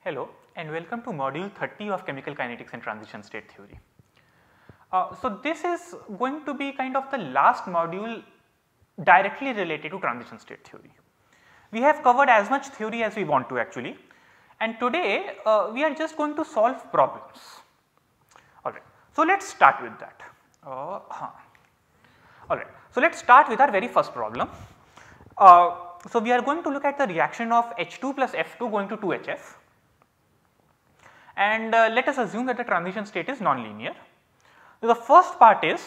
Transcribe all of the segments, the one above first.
Hello and welcome to module 30 of chemical kinetics and transition state theory. Uh, so, this is going to be kind of the last module directly related to transition state theory. We have covered as much theory as we want to actually and today uh, we are just going to solve problems. Alright, so let us start with that. Uh, huh. Alright, so let us start with our very first problem. Uh, so we are going to look at the reaction of H2 plus F2 going to 2HF and uh, let us assume that the transition state is nonlinear. So the first part is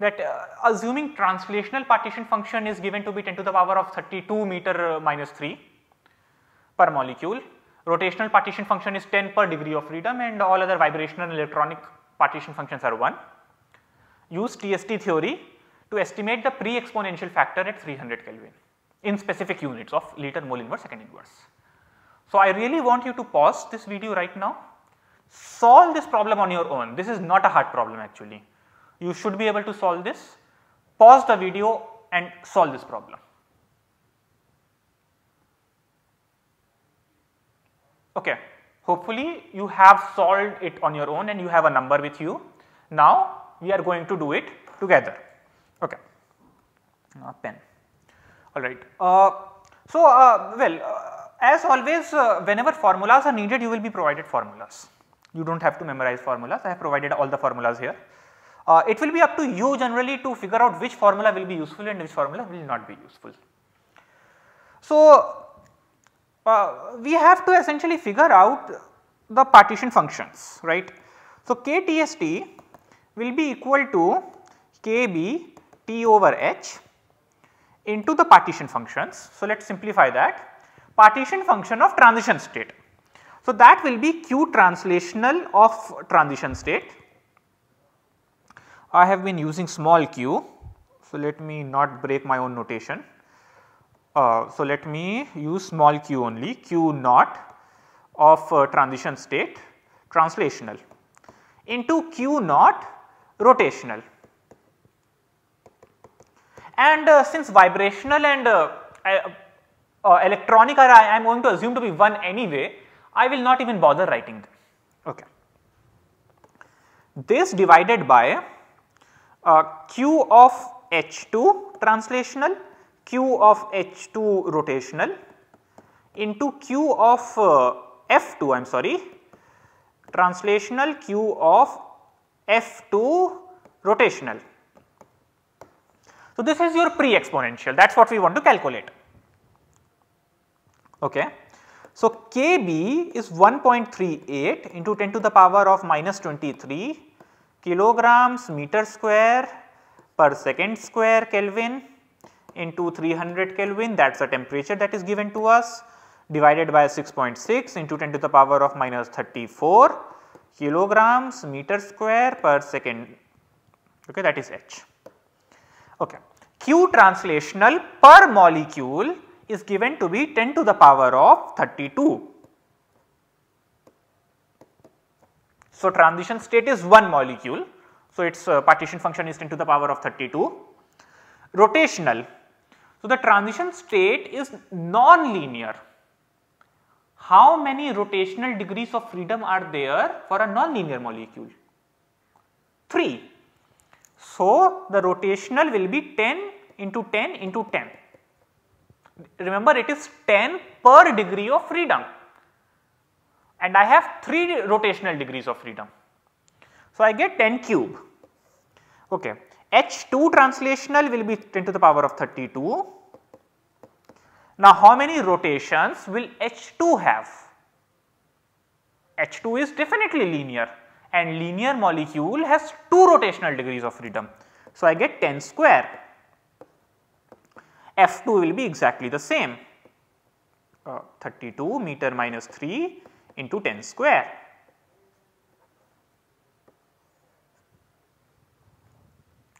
that uh, assuming translational partition function is given to be 10 to the power of 32 meter uh, minus 3 per molecule, rotational partition function is 10 per degree of freedom and all other vibrational and electronic partition functions are 1. Use TST theory to estimate the pre-exponential factor at 300 Kelvin in specific units of liter, mole inverse, second inverse. So, I really want you to pause this video right now, solve this problem on your own. This is not a hard problem actually you should be able to solve this. Pause the video and solve this problem. Okay, hopefully you have solved it on your own and you have a number with you. Now we are going to do it together. Okay, A ah, pen. All right. Uh, so uh, well, uh, as always, uh, whenever formulas are needed, you will be provided formulas. You don't have to memorize formulas. I have provided all the formulas here. Uh, it will be up to you generally to figure out which formula will be useful and which formula will not be useful. So, uh, we have to essentially figure out the partition functions right. So, KTST will be equal to KB T over H into the partition functions. So, let us simplify that partition function of transition state. So, that will be Q translational of transition state I have been using small q. So, let me not break my own notation. Uh, so, let me use small q only q naught of uh, transition state translational into q naught rotational. And uh, since vibrational and uh, uh, uh, electronic are I am going to assume to be 1 anyway, I will not even bother writing them. Okay. This divided by uh, q of H2 translational, q of H2 rotational into q of uh, F2 I am sorry translational q of F2 rotational. So, this is your pre exponential that is what we want to calculate. Okay. So, Kb is 1.38 into 10 to the power of minus 23 kilograms meter square per second square Kelvin into 300 Kelvin that is the temperature that is given to us divided by 6.6 .6 into 10 to the power of minus 34 kilograms meter square per second okay that is H. Okay. Q translational per molecule is given to be 10 to the power of 32 So, transition state is 1 molecule. So, its uh, partition function is 10 to the power of 32. Rotational. So, the transition state is non-linear. How many rotational degrees of freedom are there for a non-linear molecule? 3. So, the rotational will be 10 into 10 into 10. Remember it is 10 per degree of freedom and I have 3 rotational degrees of freedom. So, I get 10 cube. Okay. H2 translational will be 10 to the power of 32. Now, how many rotations will H2 have? H2 is definitely linear and linear molecule has 2 rotational degrees of freedom. So, I get 10 square. F2 will be exactly the same uh, 32 meter minus 3 into 10 square.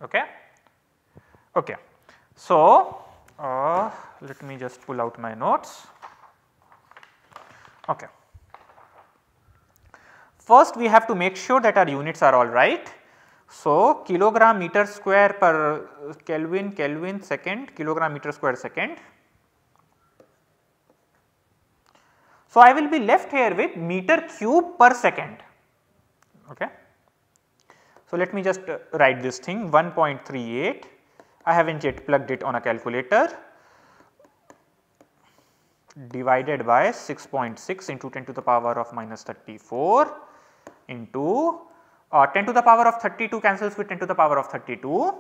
Okay. Okay. So, uh, let me just pull out my notes. Okay. First we have to make sure that our units are all right. So, kilogram meter square per Kelvin, Kelvin second, kilogram meter square second So, I will be left here with meter cube per second. Okay. So, let me just uh, write this thing 1.38 I have not yet plugged it on a calculator divided by 6.6 into 10 to the power of minus 34 into uh, 10 to the power of 32 cancels with 10 to the power of 32.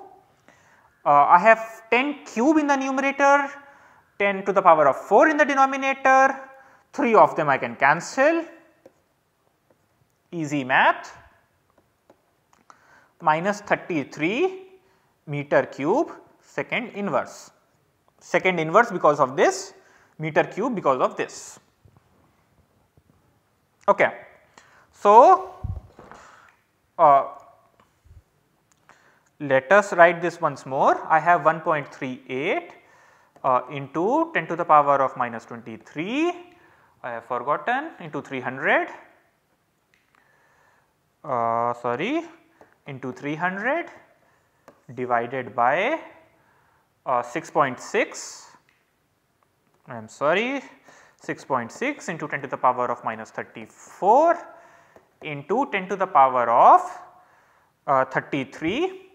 Uh, I have 10 cube in the numerator, 10 to the power of 4 in the denominator 3 of them I can cancel, easy math minus 33 meter cube second inverse, second inverse because of this meter cube because of this. Okay. So, uh, let us write this once more I have 1.38 uh, into 10 to the power of minus 23 I have forgotten into 300 uh, sorry into 300 divided by 6.6 uh, .6. I am sorry 6.6 into 10 to the power of minus 34 into 10 to the power of uh, 33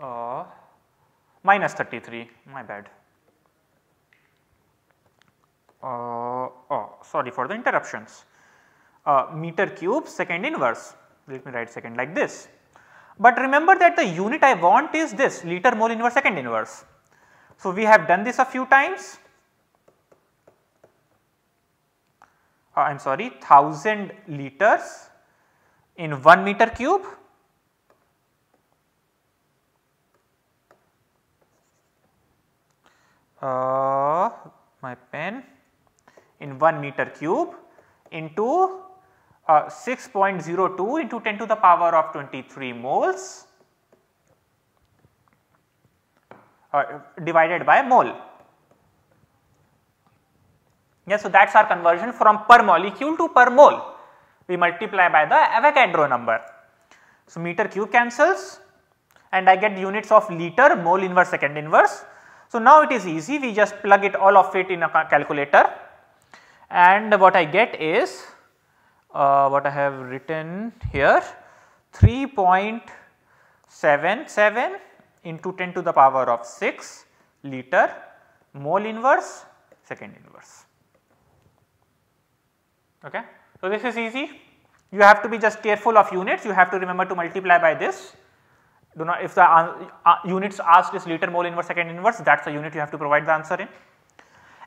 uh, minus 33 my bad sorry for the interruptions. Uh, meter cube second inverse, let me write second like this. But remember that the unit I want is this liter mole inverse second inverse. So, we have done this a few times. Uh, I am sorry 1000 liters in 1 meter cube uh, my pen in 1 meter cube into uh, 6.02 into 10 to the power of 23 moles uh, divided by mole. Yeah, so that is our conversion from per molecule to per mole. We multiply by the Avogadro number. So, meter cube cancels and I get units of liter, mole inverse, second inverse. So, now it is easy we just plug it all of it in a calculator and what I get is uh, what I have written here 3.77 into 10 to the power of 6 liter mole inverse second inverse. Okay. So, this is easy you have to be just careful of units you have to remember to multiply by this do not if the uh, uh, units asked is liter mole inverse second inverse that is the unit you have to provide the answer in.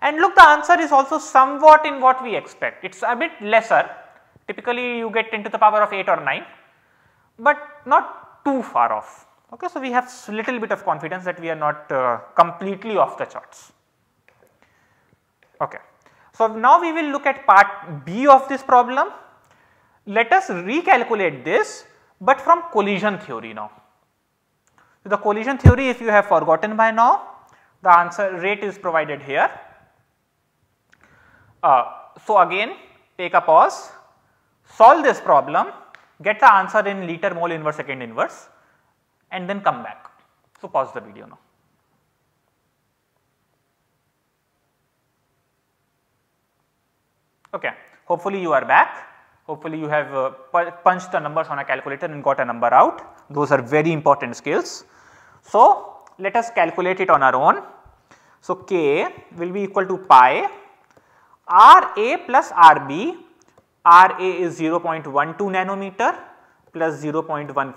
And look the answer is also somewhat in what we expect, it is a bit lesser typically you get into the power of 8 or 9, but not too far off. Okay, so, we have little bit of confidence that we are not uh, completely off the charts. Okay. So, now we will look at part B of this problem. Let us recalculate this, but from collision theory now. So, the collision theory if you have forgotten by now, the answer rate is provided here. Uh, so again take a pause, solve this problem, get the answer in liter mole inverse second inverse and then come back. So pause the video now. Okay. Hopefully you are back. Hopefully you have uh, punched the numbers on a calculator and got a number out. Those are very important skills. So let us calculate it on our own. So k will be equal to pi RA plus RB, RA is 0.12 nanometer plus 0.15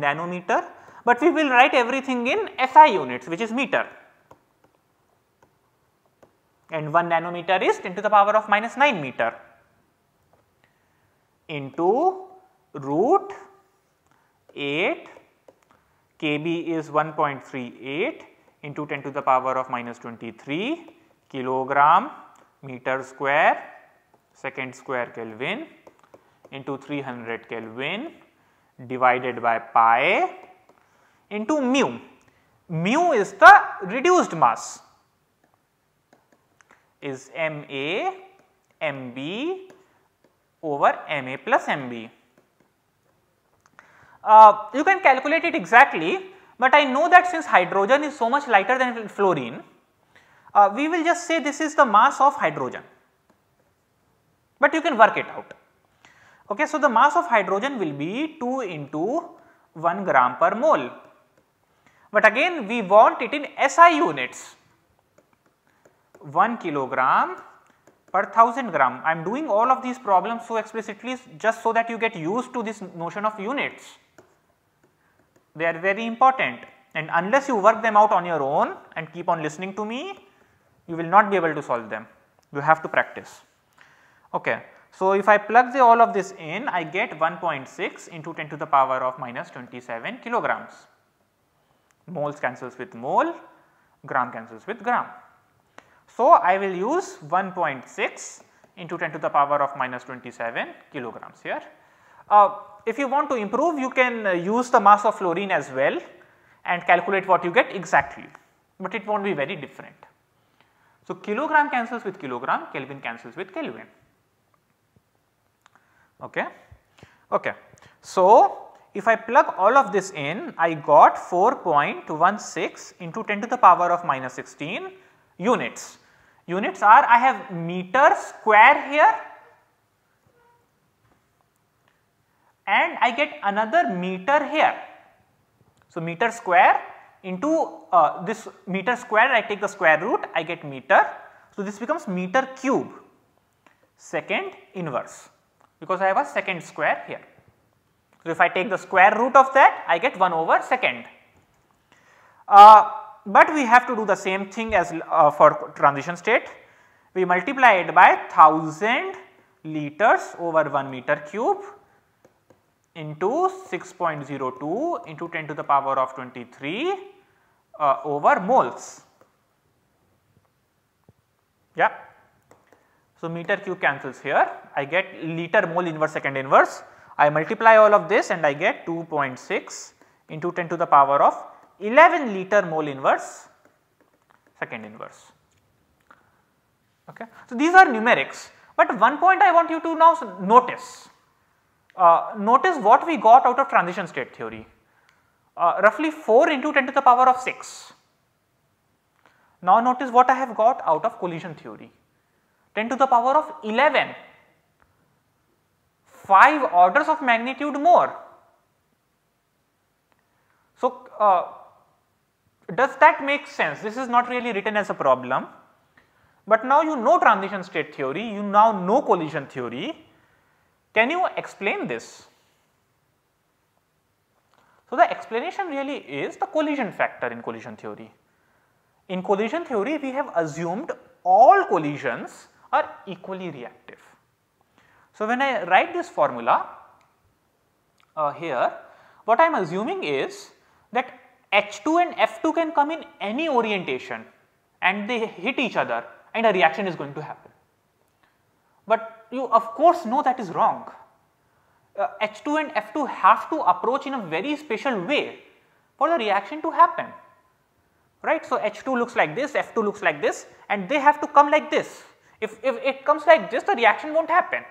nanometer, but we will write everything in SI units which is meter and 1 nanometer is 10 to the power of minus 9 meter into root 8 kb is 1.38 into 10 to the power of minus 23 kilogram meter square second square Kelvin into 300 Kelvin divided by pi into mu. Mu is the reduced mass is Ma MB over Ma plus MB. Uh, you can calculate it exactly, but I know that since hydrogen is so much lighter than fluorine, uh, we will just say this is the mass of hydrogen, but you can work it out. Okay, so, the mass of hydrogen will be 2 into 1 gram per mole, but again we want it in SI units 1 kilogram per 1000 gram. I am doing all of these problems so explicitly just so that you get used to this notion of units. They are very important and unless you work them out on your own and keep on listening to me, you will not be able to solve them, you have to practice. Okay. So, if I plug the, all of this in, I get 1.6 into 10 to the power of minus 27 kilograms. Moles cancels with mole, gram cancels with gram. So, I will use 1.6 into 10 to the power of minus 27 kilograms here. Uh, if you want to improve, you can uh, use the mass of fluorine as well and calculate what you get exactly, but it will not be very different. So, kilogram cancels with kilogram, Kelvin cancels with Kelvin. Okay. Okay. So, if I plug all of this in, I got 4.16 into 10 to the power of minus 16 units. Units are I have meter square here and I get another meter here. So, meter square into uh, this meter square I take the square root I get meter. So, this becomes meter cube second inverse because I have a second square here. So, if I take the square root of that I get 1 over second. Uh, but we have to do the same thing as uh, for transition state. We multiply it by 1000 liters over 1 meter cube into 6.02 into 10 to the power of 23 uh, over moles. Yeah. So, meter cube cancels here, I get liter mole inverse second inverse. I multiply all of this and I get 2.6 into 10 to the power of 11 liter mole inverse second inverse. Okay. So, these are numerics, but one point I want you to now notice, uh, notice what we got out of transition state theory uh, roughly 4 into 10 to the power of 6. Now notice what I have got out of collision theory. 10 to the power of 11, 5 orders of magnitude more. So, uh, does that make sense? This is not really written as a problem, but now you know transition state theory, you now know collision theory. Can you explain this? So, the explanation really is the collision factor in collision theory. In collision theory we have assumed all collisions are equally reactive. So, when I write this formula uh, here what I am assuming is that H2 and F2 can come in any orientation and they hit each other and a reaction is going to happen. But you of course know that is wrong uh, H2 and F2 have to approach in a very special way for the reaction to happen right. So, H2 looks like this, F2 looks like this and they have to come like this. If, if it comes like this the reaction will not happen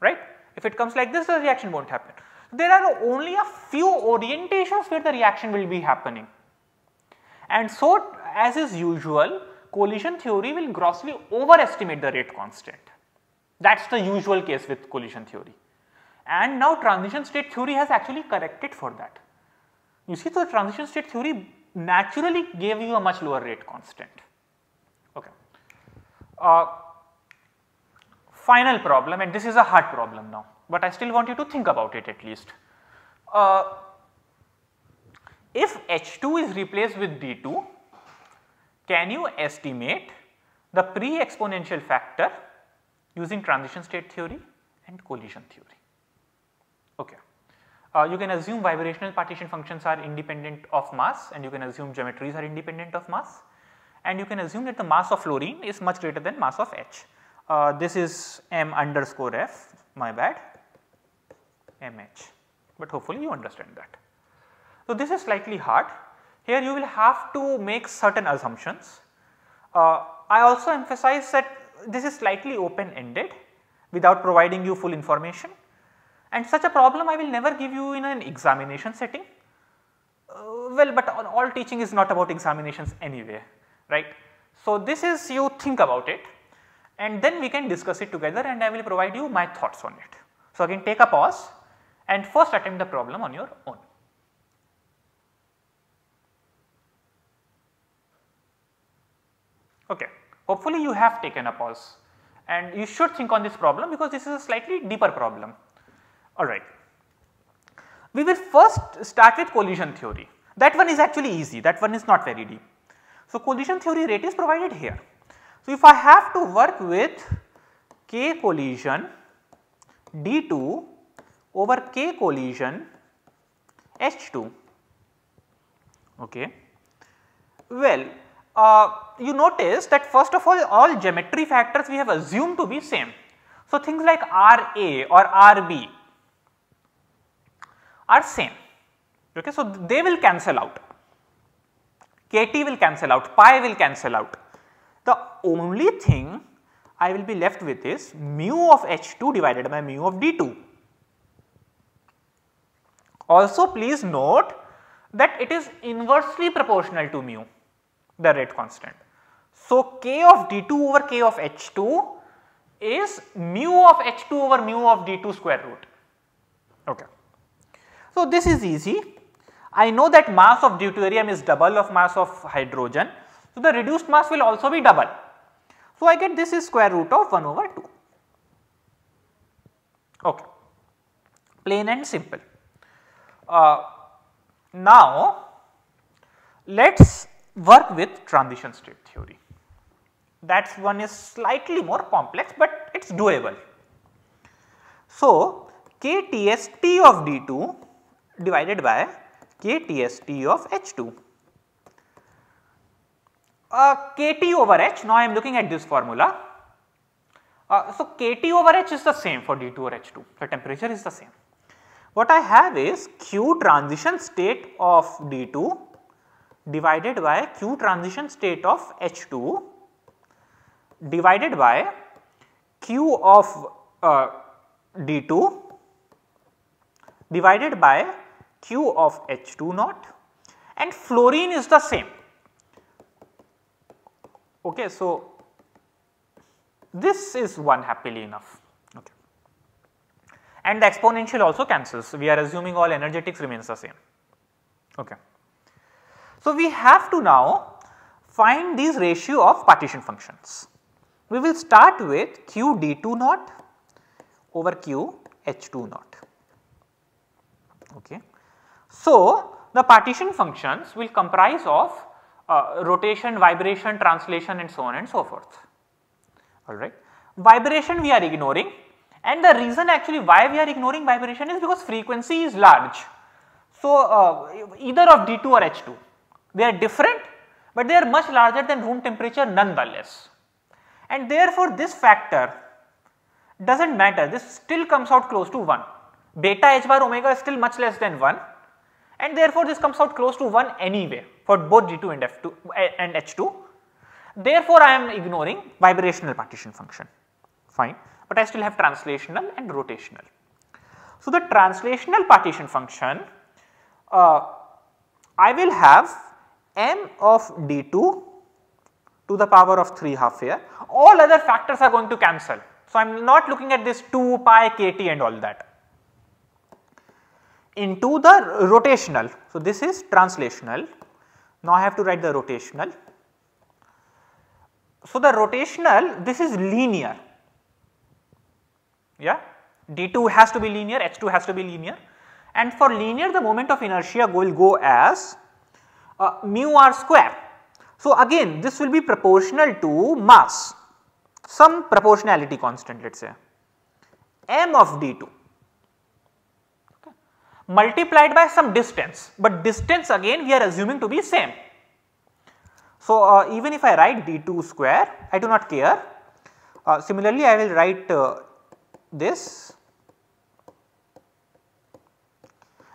right. If it comes like this the reaction will not happen. There are only a few orientations where the reaction will be happening. And so, as is usual collision theory will grossly overestimate the rate constant. That is the usual case with collision theory and now transition state theory has actually corrected for that. You see so transition state theory naturally gave you a much lower rate constant. Okay. Uh, final problem and this is a hard problem now, but I still want you to think about it at least. Uh, if H2 is replaced with D2, can you estimate the pre-exponential factor using transition state theory and collision theory? uh, you can assume vibrational partition functions are independent of mass and you can assume geometries are independent of mass and you can assume that the mass of fluorine is much greater than mass of H. Uh, this is m underscore f my bad mh but hopefully you understand that. So, this is slightly hard here you will have to make certain assumptions. Uh, I also emphasize that this is slightly open ended without providing you full information and such a problem I will never give you in an examination setting. Uh, well, but all, all, teaching is not about examinations anyway, right. So, this is you think about it and then we can discuss it together and I will provide you my thoughts on it. So, again take a pause and first attempt the problem on your own. Okay. Hopefully, you have taken a pause and you should think on this problem because this is a slightly deeper problem. Alright. We will first start with collision theory. That one is actually easy, that one is not very deep. So, collision theory rate is provided here. So, if I have to work with k collision d2 over k collision h2, okay. Well, uh, you notice that first of all all geometry factors we have assumed to be same. So, things like Ra or Rb are same. Okay, so they will cancel out. Kt will cancel out, pi will cancel out. The only thing I will be left with is mu of H2 divided by mu of D2. Also please note that it is inversely proportional to mu, the rate constant. So, K of D2 over K of H2 is mu of H2 over mu of D2 square root. Okay. So, this is easy. I know that mass of deuterium is double of mass of hydrogen. So, the reduced mass will also be double. So, I get this is square root of 1 over 2. Okay. Plain and simple. Uh, now, let us work with transition state theory. That one is slightly more complex, but it is doable. So, KTS T of D2 divided by KTST of H2. Uh, Kt over H, now I am looking at this formula. Uh, so, Kt over H is the same for D2 or H2, so temperature is the same. What I have is Q transition state of D2 divided by Q transition state of H2 divided by Q of uh, D2 divided by Q of H2 naught and fluorine is the same. Okay, so, this is 1 happily enough okay. and the exponential also cancels. We are assuming all energetics remains the same. Okay. So, we have to now find these ratio of partition functions. We will start with q d2 naught over q h2 naught. Okay. So, the partition functions will comprise of uh, rotation, vibration, translation and so on and so forth, alright. Vibration we are ignoring and the reason actually why we are ignoring vibration is because frequency is large. So, uh, either of D2 or H2, they are different but they are much larger than room temperature nonetheless. And therefore, this factor does not matter, this still comes out close to 1. Beta h bar omega is still much less than 1 and therefore this comes out close to 1 anyway for both G2 and F2 eh, and H2. Therefore, I am ignoring vibrational partition function fine, but I still have translational and rotational. So, the translational partition function uh, I will have m of d2 to the power of 3 half here all other factors are going to cancel. So, I am not looking at this 2 pi kt and all that into the rotational. So, this is translational. Now, I have to write the rotational. So, the rotational this is linear yeah d2 has to be linear h2 has to be linear and for linear the moment of inertia will go as uh, mu r square. So, again this will be proportional to mass some proportionality constant let us say m of d2 multiplied by some distance, but distance again we are assuming to be same. So, uh, even if I write d2 square, I do not care. Uh, similarly, I will write uh, this,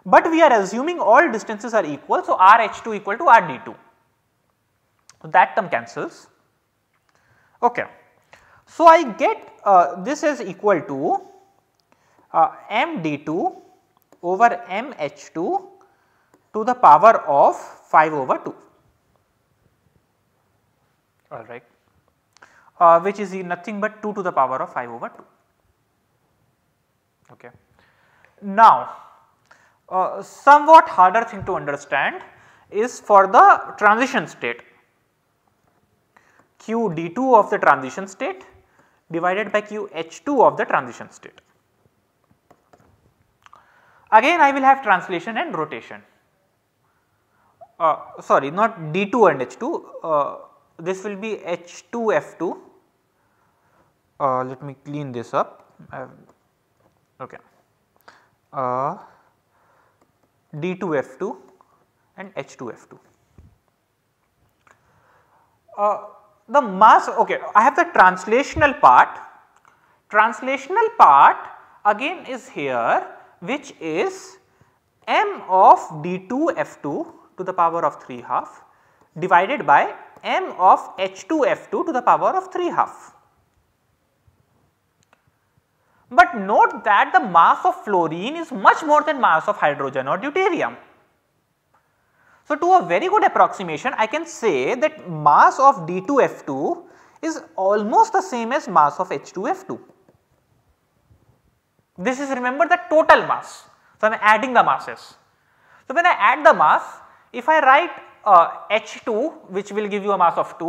but we are assuming all distances are equal. So, r h2 equal to r d2. So, that term cancels. Okay. So, I get uh, this is equal to uh, m d2 over mH2 to the power of 5 over 2 all right uh, which is nothing but 2 to the power of 5 over 2 okay. Now uh, somewhat harder thing to understand is for the transition state q d2 of the transition state divided by q h2 of the transition state. Again I will have translation and rotation. Uh, sorry not D2 and H2, uh, this will be H2F2. Uh, let me clean this up. Um, okay. Uh, D2F2 and H2F2. Uh, the mass okay I have the translational part translational part again is here which is m of d2 f2 to the power of 3 half divided by m of h2 f2 to the power of 3 half. But note that the mass of fluorine is much more than mass of hydrogen or deuterium. So, to a very good approximation I can say that mass of D2F2 is almost the same as mass of H2F2. This is remember the total mass. So, I am adding the masses. So, when I add the mass, if I write uh, H2 which will give you a mass of 2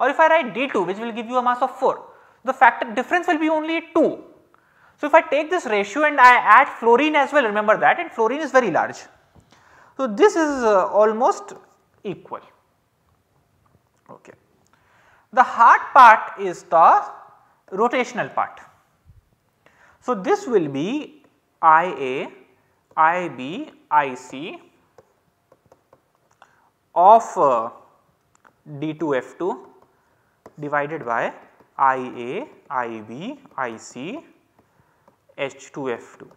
or if I write D2 which will give you a mass of 4, the factor difference will be only 2. So, if I take this ratio and I add fluorine as well remember that and fluorine is very large. So, this is uh, almost equal. Okay. The hard part is the rotational part. So, this will be IA, IB, IC of uh, D2F2 divided by IA, IB, IC, H2F2.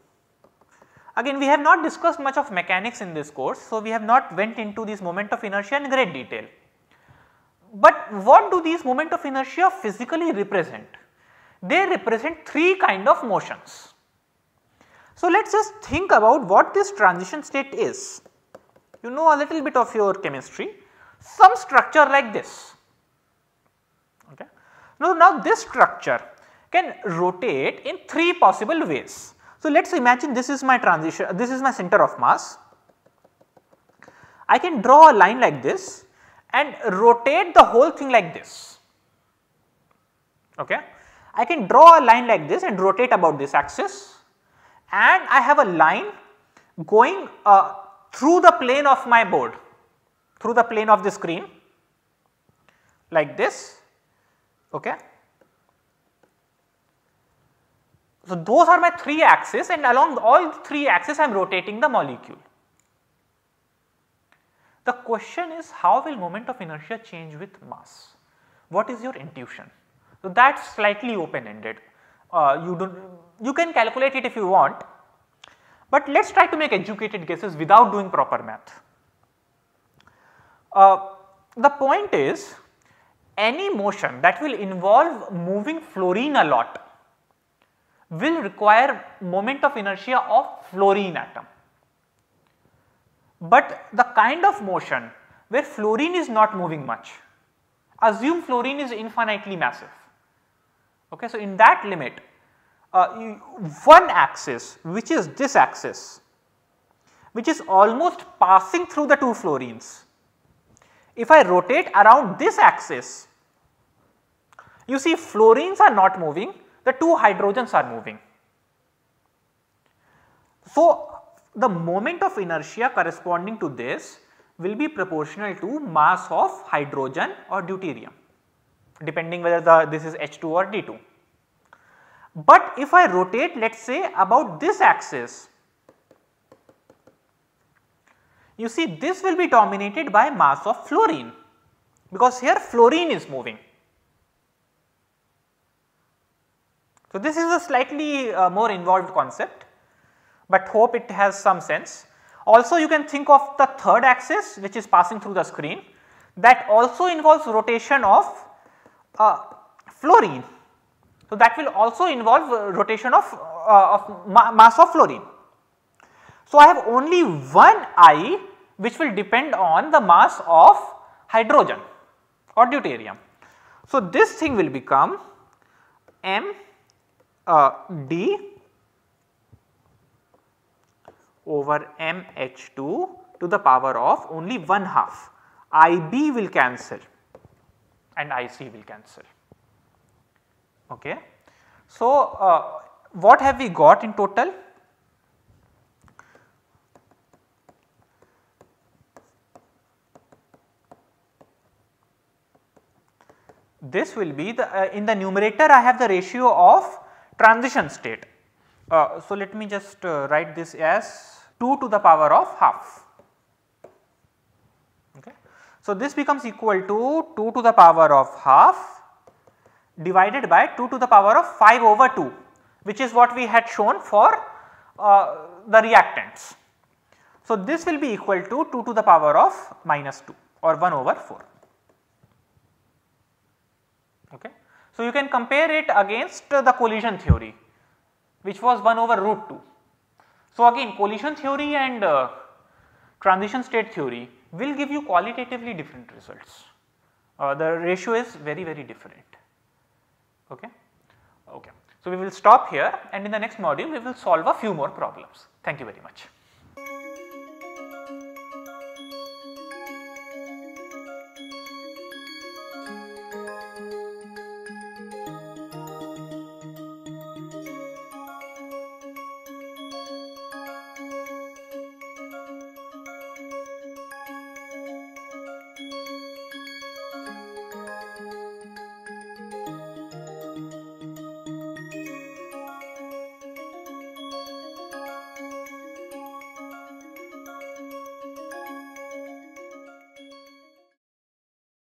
Again we have not discussed much of mechanics in this course, so we have not went into this moment of inertia in great detail. But what do these moment of inertia physically represent? they represent three kind of motions. So, let us just think about what this transition state is. You know a little bit of your chemistry, some structure like this. Okay. Now, now this structure can rotate in three possible ways. So, let us imagine this is my transition, this is my center of mass. I can draw a line like this and rotate the whole thing like this. Okay. I can draw a line like this and rotate about this axis and I have a line going uh, through the plane of my board, through the plane of the screen like this. Okay. So, those are my 3 axes and along all 3 axes I am rotating the molecule. The question is how will moment of inertia change with mass? What is your intuition? So, that is slightly open ended uh, you do you can calculate it if you want, but let us try to make educated guesses without doing proper math. Uh, the point is any motion that will involve moving fluorine a lot will require moment of inertia of fluorine atom. But the kind of motion where fluorine is not moving much, assume fluorine is infinitely massive Okay, so in that limit, uh, one axis which is this axis which is almost passing through the two fluorines. If I rotate around this axis, you see fluorines are not moving, the two hydrogens are moving. So, the moment of inertia corresponding to this will be proportional to mass of hydrogen or deuterium depending whether the, this is H2 or D2. But if I rotate let us say about this axis, you see this will be dominated by mass of fluorine because here fluorine is moving. So, this is a slightly uh, more involved concept, but hope it has some sense. Also you can think of the third axis which is passing through the screen that also involves rotation of uh, fluorine. So, that will also involve uh, rotation of, uh, of ma mass of fluorine. So, I have only one I which will depend on the mass of hydrogen or deuterium. So, this thing will become M uh, D over M H 2 to the power of only 1 half. I B will cancel and IC will cancel. Okay. So, uh, what have we got in total? This will be the uh, in the numerator I have the ratio of transition state. Uh, so, let me just uh, write this as 2 to the power of half so, this becomes equal to 2 to the power of half divided by 2 to the power of 5 over 2 which is what we had shown for uh, the reactants. So, this will be equal to 2 to the power of minus 2 or 1 over 4. Okay. So, you can compare it against uh, the collision theory which was 1 over root 2. So, again collision theory and uh, transition state theory will give you qualitatively different results. Uh, the ratio is very very different. Okay? Okay. So, we will stop here and in the next module we will solve a few more problems. Thank you very much.